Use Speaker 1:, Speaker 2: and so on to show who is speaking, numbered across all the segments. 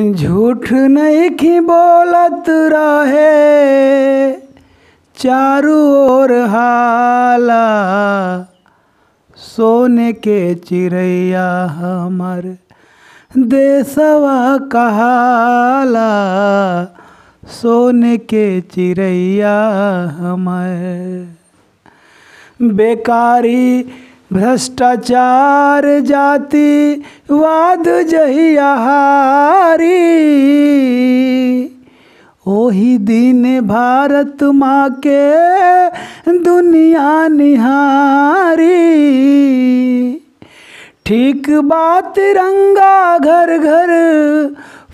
Speaker 1: झूठ नहीं की बोलत रहे चारू ओर हाला सोने के चिड़ैया हमार देसवा कहाला सोने के चिड़ैया हमार बेकारी भ्रष्टाचार जाति वाद जहियाहारी ओही दिन भारत माँ के दुनिया निहारी ठीक बात रंगा घर घर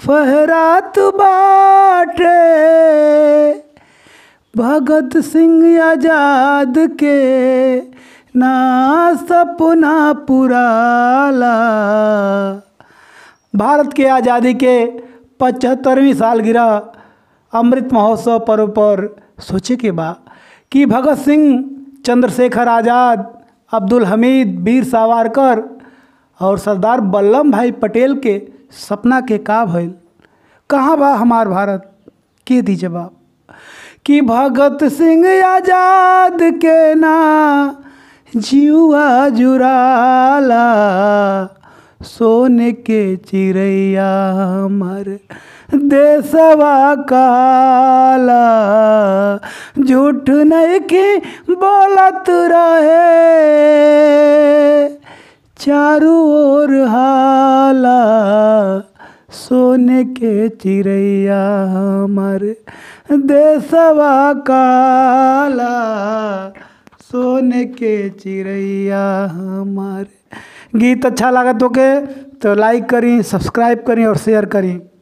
Speaker 1: फहरात बाटे भगत सिंह आजाद के ना सपना पुराला भारत के आज़ादी के पचहत्तरवीं सालगिरह अमृत महोत्सव पर्व पर सोचे के बा कि भगत सिंह चंद्रशेखर आज़ाद अब्दुल हमीद वीर सावरकर और सरदार वल्लभ भाई पटेल के सपना के का भइल कहाँ बा हमार भारत के दी जवाब कि भगत सिंह आज़ाद के ना जीवा जुराला सोने के चिड़ैया हमार देसवा काला झूठ नहीं के बोलत रहे चारू ओर हाला सोने के चिड़ैया हमार देसवा काला सोने के चिड़ैया हमारे गीत अच्छा लगा तो के तो लाइक करें सब्सक्राइब करें और शेयर करें